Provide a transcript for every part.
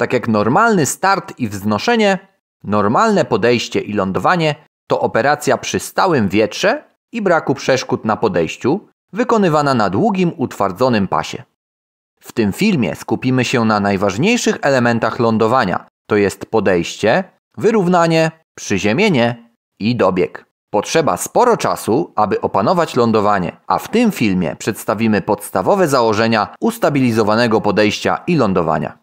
Tak jak normalny start i wznoszenie, normalne podejście i lądowanie to operacja przy stałym wietrze i braku przeszkód na podejściu, wykonywana na długim, utwardzonym pasie. W tym filmie skupimy się na najważniejszych elementach lądowania, to jest podejście, wyrównanie, przyziemienie i dobieg. Potrzeba sporo czasu, aby opanować lądowanie, a w tym filmie przedstawimy podstawowe założenia ustabilizowanego podejścia i lądowania.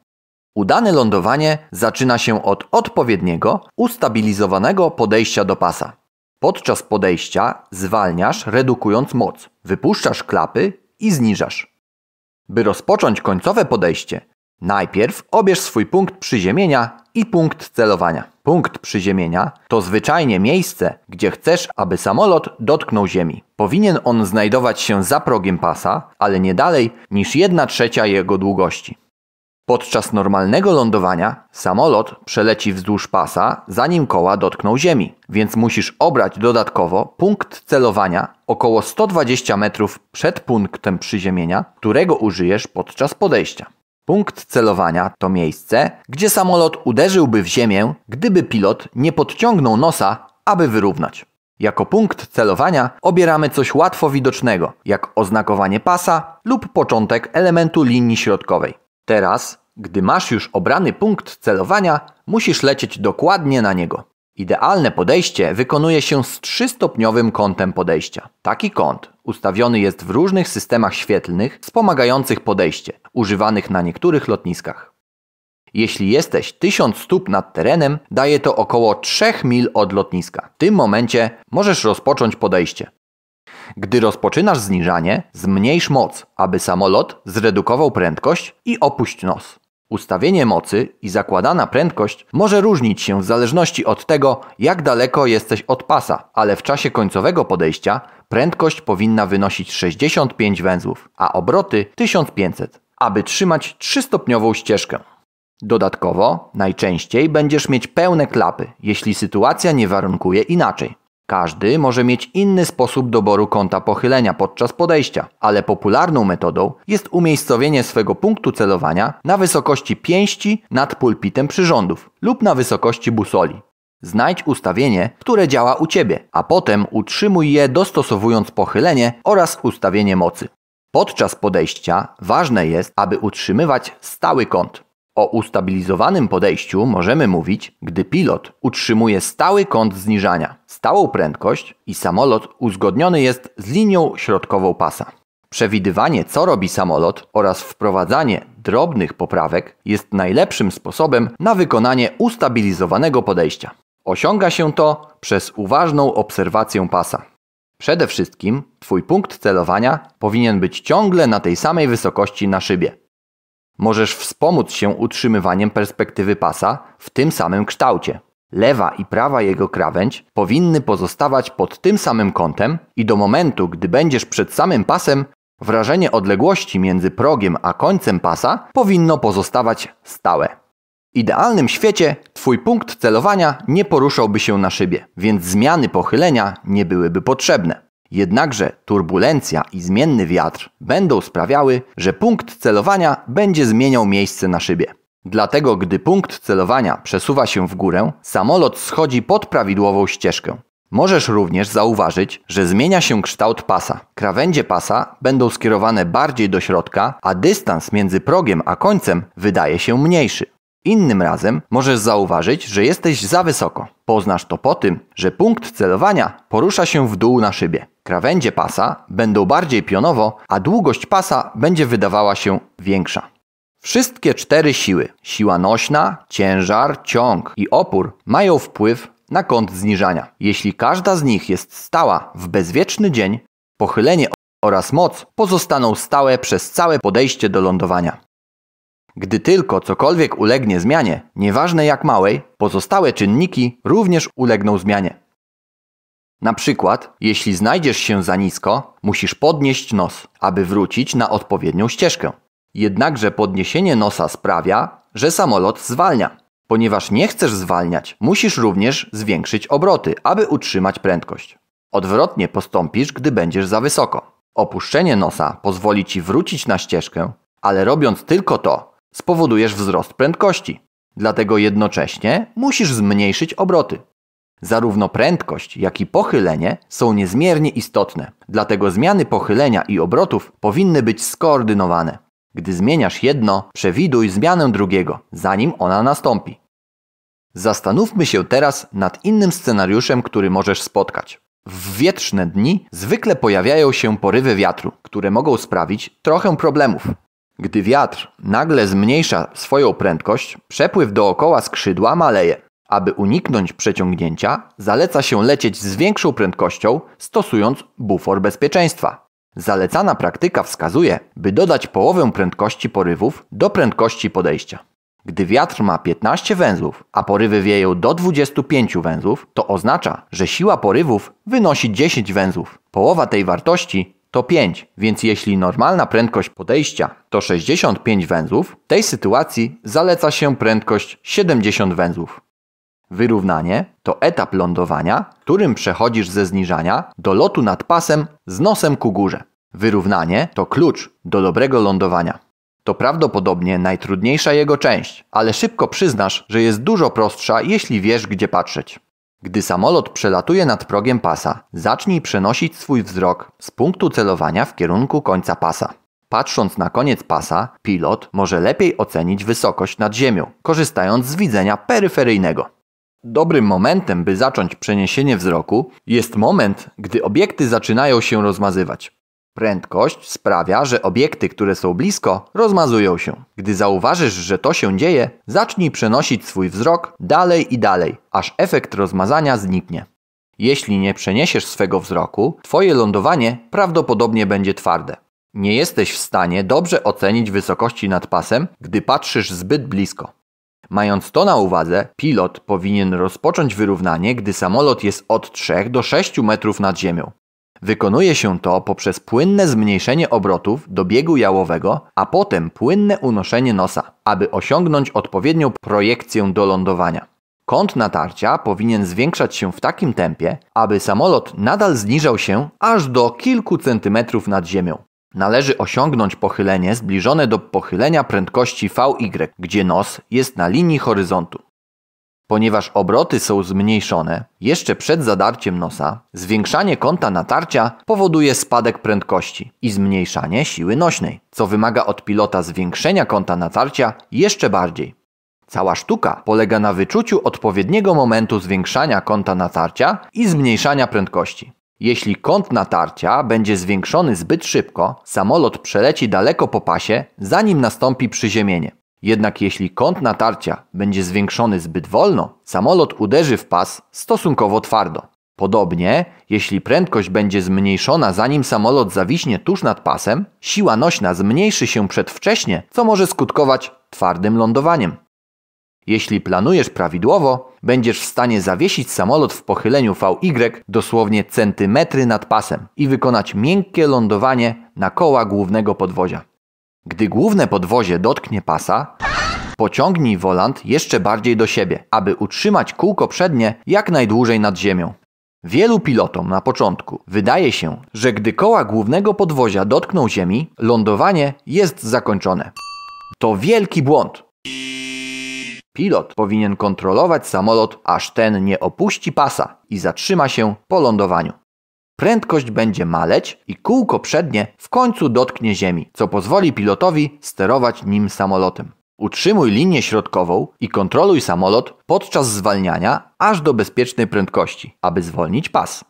Udane lądowanie zaczyna się od odpowiedniego, ustabilizowanego podejścia do pasa. Podczas podejścia zwalniasz, redukując moc, wypuszczasz klapy i zniżasz. By rozpocząć końcowe podejście, najpierw obierz swój punkt przyziemienia i punkt celowania. Punkt przyziemienia to zwyczajnie miejsce, gdzie chcesz, aby samolot dotknął ziemi. Powinien on znajdować się za progiem pasa, ale nie dalej niż 1 trzecia jego długości. Podczas normalnego lądowania samolot przeleci wzdłuż pasa, zanim koła dotkną ziemi, więc musisz obrać dodatkowo punkt celowania około 120 metrów przed punktem przyziemienia, którego użyjesz podczas podejścia. Punkt celowania to miejsce, gdzie samolot uderzyłby w ziemię, gdyby pilot nie podciągnął nosa, aby wyrównać. Jako punkt celowania obieramy coś łatwo widocznego, jak oznakowanie pasa lub początek elementu linii środkowej. Teraz gdy masz już obrany punkt celowania, musisz lecieć dokładnie na niego. Idealne podejście wykonuje się z trzystopniowym kątem podejścia. Taki kąt ustawiony jest w różnych systemach świetlnych wspomagających podejście, używanych na niektórych lotniskach. Jeśli jesteś 1000 stóp nad terenem, daje to około 3 mil od lotniska. W tym momencie możesz rozpocząć podejście. Gdy rozpoczynasz zniżanie, zmniejsz moc, aby samolot zredukował prędkość i opuść nos. Ustawienie mocy i zakładana prędkość może różnić się w zależności od tego, jak daleko jesteś od pasa, ale w czasie końcowego podejścia prędkość powinna wynosić 65 węzłów, a obroty 1500, aby trzymać trzystopniową ścieżkę. Dodatkowo, najczęściej będziesz mieć pełne klapy, jeśli sytuacja nie warunkuje inaczej. Każdy może mieć inny sposób doboru kąta pochylenia podczas podejścia, ale popularną metodą jest umiejscowienie swego punktu celowania na wysokości pięści nad pulpitem przyrządów lub na wysokości busoli. Znajdź ustawienie, które działa u Ciebie, a potem utrzymuj je dostosowując pochylenie oraz ustawienie mocy. Podczas podejścia ważne jest, aby utrzymywać stały kąt. O ustabilizowanym podejściu możemy mówić, gdy pilot utrzymuje stały kąt zniżania, stałą prędkość i samolot uzgodniony jest z linią środkową pasa. Przewidywanie, co robi samolot oraz wprowadzanie drobnych poprawek jest najlepszym sposobem na wykonanie ustabilizowanego podejścia. Osiąga się to przez uważną obserwację pasa. Przede wszystkim Twój punkt celowania powinien być ciągle na tej samej wysokości na szybie, Możesz wspomóc się utrzymywaniem perspektywy pasa w tym samym kształcie. Lewa i prawa jego krawędź powinny pozostawać pod tym samym kątem i do momentu, gdy będziesz przed samym pasem, wrażenie odległości między progiem a końcem pasa powinno pozostawać stałe. W idealnym świecie Twój punkt celowania nie poruszałby się na szybie, więc zmiany pochylenia nie byłyby potrzebne. Jednakże turbulencja i zmienny wiatr będą sprawiały, że punkt celowania będzie zmieniał miejsce na szybie. Dlatego gdy punkt celowania przesuwa się w górę, samolot schodzi pod prawidłową ścieżkę. Możesz również zauważyć, że zmienia się kształt pasa. Krawędzie pasa będą skierowane bardziej do środka, a dystans między progiem a końcem wydaje się mniejszy. Innym razem możesz zauważyć, że jesteś za wysoko. Poznasz to po tym, że punkt celowania porusza się w dół na szybie. Krawędzie pasa będą bardziej pionowo, a długość pasa będzie wydawała się większa. Wszystkie cztery siły siła nośna, ciężar, ciąg i opór mają wpływ na kąt zniżania. Jeśli każda z nich jest stała w bezwieczny dzień, pochylenie oraz moc pozostaną stałe przez całe podejście do lądowania. Gdy tylko cokolwiek ulegnie zmianie, nieważne jak małej, pozostałe czynniki również ulegną zmianie. Na przykład, jeśli znajdziesz się za nisko, musisz podnieść nos, aby wrócić na odpowiednią ścieżkę. Jednakże podniesienie nosa sprawia, że samolot zwalnia. Ponieważ nie chcesz zwalniać, musisz również zwiększyć obroty, aby utrzymać prędkość. Odwrotnie postąpisz, gdy będziesz za wysoko. Opuszczenie nosa pozwoli ci wrócić na ścieżkę, ale robiąc tylko to, spowodujesz wzrost prędkości. Dlatego jednocześnie musisz zmniejszyć obroty. Zarówno prędkość, jak i pochylenie są niezmiernie istotne, dlatego zmiany pochylenia i obrotów powinny być skoordynowane. Gdy zmieniasz jedno, przewiduj zmianę drugiego, zanim ona nastąpi. Zastanówmy się teraz nad innym scenariuszem, który możesz spotkać. W wietrzne dni zwykle pojawiają się porywy wiatru, które mogą sprawić trochę problemów. Gdy wiatr nagle zmniejsza swoją prędkość, przepływ dookoła skrzydła maleje. Aby uniknąć przeciągnięcia, zaleca się lecieć z większą prędkością, stosując bufor bezpieczeństwa. Zalecana praktyka wskazuje, by dodać połowę prędkości porywów do prędkości podejścia. Gdy wiatr ma 15 węzłów, a porywy wieją do 25 węzłów, to oznacza, że siła porywów wynosi 10 węzłów. Połowa tej wartości to 5, więc jeśli normalna prędkość podejścia to 65 węzłów, w tej sytuacji zaleca się prędkość 70 węzłów. Wyrównanie to etap lądowania, którym przechodzisz ze zniżania do lotu nad pasem z nosem ku górze. Wyrównanie to klucz do dobrego lądowania. To prawdopodobnie najtrudniejsza jego część, ale szybko przyznasz, że jest dużo prostsza, jeśli wiesz, gdzie patrzeć. Gdy samolot przelatuje nad progiem pasa, zacznij przenosić swój wzrok z punktu celowania w kierunku końca pasa. Patrząc na koniec pasa, pilot może lepiej ocenić wysokość nad ziemią, korzystając z widzenia peryferyjnego. Dobrym momentem, by zacząć przeniesienie wzroku, jest moment, gdy obiekty zaczynają się rozmazywać. Prędkość sprawia, że obiekty, które są blisko, rozmazują się. Gdy zauważysz, że to się dzieje, zacznij przenosić swój wzrok dalej i dalej, aż efekt rozmazania zniknie. Jeśli nie przeniesiesz swego wzroku, twoje lądowanie prawdopodobnie będzie twarde. Nie jesteś w stanie dobrze ocenić wysokości nad pasem, gdy patrzysz zbyt blisko. Mając to na uwadze, pilot powinien rozpocząć wyrównanie, gdy samolot jest od 3 do 6 metrów nad ziemią. Wykonuje się to poprzez płynne zmniejszenie obrotów do biegu jałowego, a potem płynne unoszenie nosa, aby osiągnąć odpowiednią projekcję do lądowania. Kąt natarcia powinien zwiększać się w takim tempie, aby samolot nadal zniżał się aż do kilku centymetrów nad ziemią. Należy osiągnąć pochylenie zbliżone do pochylenia prędkości Vy, gdzie nos jest na linii horyzontu. Ponieważ obroty są zmniejszone, jeszcze przed zadarciem nosa, zwiększanie kąta natarcia powoduje spadek prędkości i zmniejszanie siły nośnej, co wymaga od pilota zwiększenia kąta natarcia jeszcze bardziej. Cała sztuka polega na wyczuciu odpowiedniego momentu zwiększania kąta natarcia i zmniejszania prędkości. Jeśli kąt natarcia będzie zwiększony zbyt szybko, samolot przeleci daleko po pasie, zanim nastąpi przyziemienie. Jednak jeśli kąt natarcia będzie zwiększony zbyt wolno, samolot uderzy w pas stosunkowo twardo. Podobnie, jeśli prędkość będzie zmniejszona zanim samolot zawiśnie tuż nad pasem, siła nośna zmniejszy się przedwcześnie, co może skutkować twardym lądowaniem. Jeśli planujesz prawidłowo, będziesz w stanie zawiesić samolot w pochyleniu VY dosłownie centymetry nad pasem i wykonać miękkie lądowanie na koła głównego podwozia. Gdy główne podwozie dotknie pasa, pociągnij wolant jeszcze bardziej do siebie, aby utrzymać kółko przednie jak najdłużej nad ziemią. Wielu pilotom na początku wydaje się, że gdy koła głównego podwozia dotkną ziemi, lądowanie jest zakończone. To wielki błąd. Pilot powinien kontrolować samolot, aż ten nie opuści pasa i zatrzyma się po lądowaniu. Prędkość będzie maleć i kółko przednie w końcu dotknie ziemi, co pozwoli pilotowi sterować nim samolotem. Utrzymuj linię środkową i kontroluj samolot podczas zwalniania aż do bezpiecznej prędkości, aby zwolnić pas.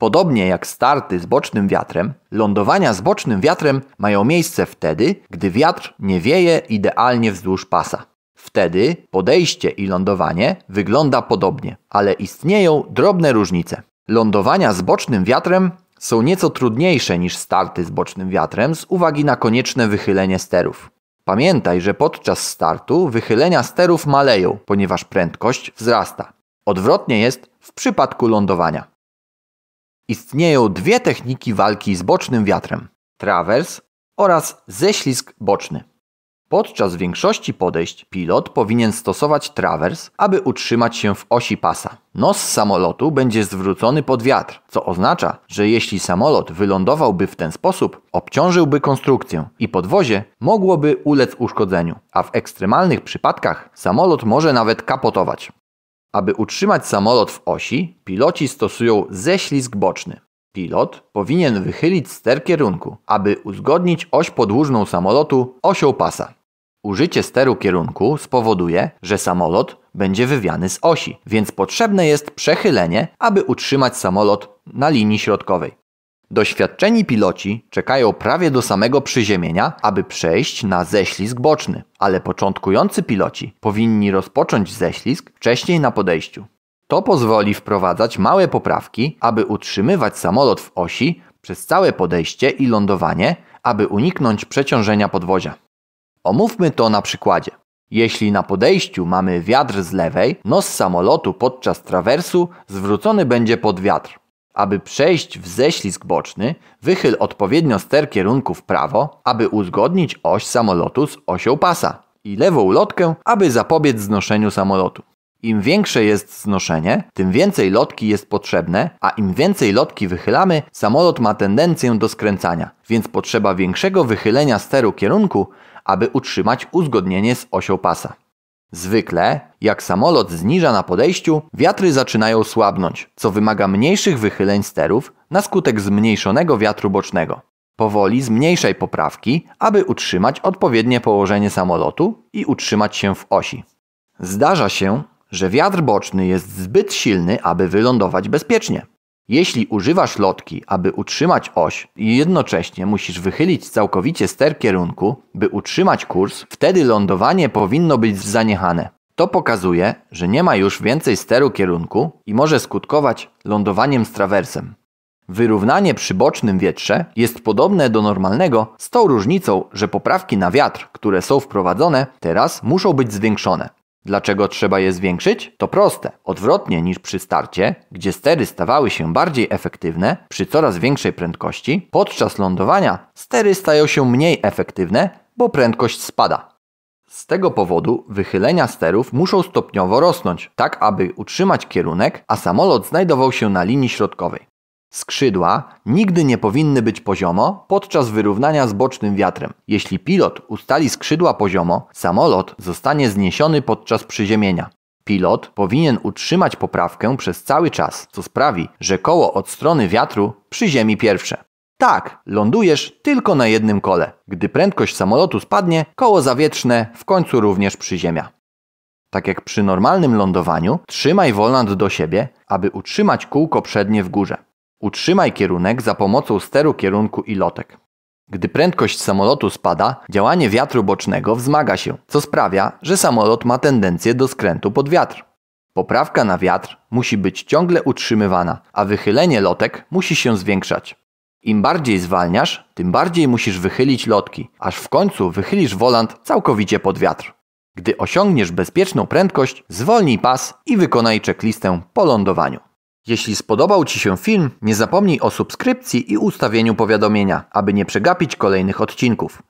Podobnie jak starty z bocznym wiatrem, lądowania z bocznym wiatrem mają miejsce wtedy, gdy wiatr nie wieje idealnie wzdłuż pasa. Wtedy podejście i lądowanie wygląda podobnie, ale istnieją drobne różnice. Lądowania z bocznym wiatrem są nieco trudniejsze niż starty z bocznym wiatrem z uwagi na konieczne wychylenie sterów. Pamiętaj, że podczas startu wychylenia sterów maleją, ponieważ prędkość wzrasta. Odwrotnie jest w przypadku lądowania. Istnieją dwie techniki walki z bocznym wiatrem: trawers oraz ześlizg boczny. Podczas większości podejść pilot powinien stosować trawers, aby utrzymać się w osi pasa. Nos samolotu będzie zwrócony pod wiatr, co oznacza, że jeśli samolot wylądowałby w ten sposób, obciążyłby konstrukcję i podwozie mogłoby ulec uszkodzeniu, a w ekstremalnych przypadkach samolot może nawet kapotować. Aby utrzymać samolot w osi, piloci stosują ześlizg boczny. Pilot powinien wychylić ster kierunku, aby uzgodnić oś podłużną samolotu osią pasa. Użycie steru kierunku spowoduje, że samolot będzie wywiany z osi, więc potrzebne jest przechylenie, aby utrzymać samolot na linii środkowej. Doświadczeni piloci czekają prawie do samego przyziemienia, aby przejść na ześlizg boczny, ale początkujący piloci powinni rozpocząć ześlizg wcześniej na podejściu. To pozwoli wprowadzać małe poprawki, aby utrzymywać samolot w osi przez całe podejście i lądowanie, aby uniknąć przeciążenia podwozia. Omówmy to na przykładzie. Jeśli na podejściu mamy wiatr z lewej, nos samolotu podczas trawersu zwrócony będzie pod wiatr. Aby przejść w ześlizg boczny, wychyl odpowiednio ster kierunku w prawo, aby uzgodnić oś samolotu z osią pasa i lewą lotkę, aby zapobiec znoszeniu samolotu. Im większe jest znoszenie, tym więcej lotki jest potrzebne, a im więcej lotki wychylamy, samolot ma tendencję do skręcania, więc potrzeba większego wychylenia steru kierunku, aby utrzymać uzgodnienie z osią pasa. Zwykle, jak samolot zniża na podejściu, wiatry zaczynają słabnąć, co wymaga mniejszych wychyleń sterów na skutek zmniejszonego wiatru bocznego. Powoli zmniejszaj poprawki, aby utrzymać odpowiednie położenie samolotu i utrzymać się w osi. Zdarza się, że wiatr boczny jest zbyt silny, aby wylądować bezpiecznie. Jeśli używasz lotki, aby utrzymać oś i jednocześnie musisz wychylić całkowicie ster kierunku, by utrzymać kurs, wtedy lądowanie powinno być zaniechane. To pokazuje, że nie ma już więcej steru kierunku i może skutkować lądowaniem z trawersem. Wyrównanie przy bocznym wietrze jest podobne do normalnego z tą różnicą, że poprawki na wiatr, które są wprowadzone, teraz muszą być zwiększone. Dlaczego trzeba je zwiększyć? To proste. Odwrotnie niż przy starcie, gdzie stery stawały się bardziej efektywne przy coraz większej prędkości, podczas lądowania stery stają się mniej efektywne, bo prędkość spada. Z tego powodu wychylenia sterów muszą stopniowo rosnąć, tak aby utrzymać kierunek, a samolot znajdował się na linii środkowej. Skrzydła nigdy nie powinny być poziomo podczas wyrównania z bocznym wiatrem. Jeśli pilot ustali skrzydła poziomo, samolot zostanie zniesiony podczas przyziemienia. Pilot powinien utrzymać poprawkę przez cały czas, co sprawi, że koło od strony wiatru przyziemi pierwsze. Tak, lądujesz tylko na jednym kole. Gdy prędkość samolotu spadnie, koło zawietrzne w końcu również przyziemia. Tak jak przy normalnym lądowaniu, trzymaj wolant do siebie, aby utrzymać kółko przednie w górze. Utrzymaj kierunek za pomocą steru kierunku i lotek. Gdy prędkość samolotu spada, działanie wiatru bocznego wzmaga się, co sprawia, że samolot ma tendencję do skrętu pod wiatr. Poprawka na wiatr musi być ciągle utrzymywana, a wychylenie lotek musi się zwiększać. Im bardziej zwalniasz, tym bardziej musisz wychylić lotki, aż w końcu wychylisz wolant całkowicie pod wiatr. Gdy osiągniesz bezpieczną prędkość, zwolnij pas i wykonaj checklistę po lądowaniu. Jeśli spodobał Ci się film, nie zapomnij o subskrypcji i ustawieniu powiadomienia, aby nie przegapić kolejnych odcinków.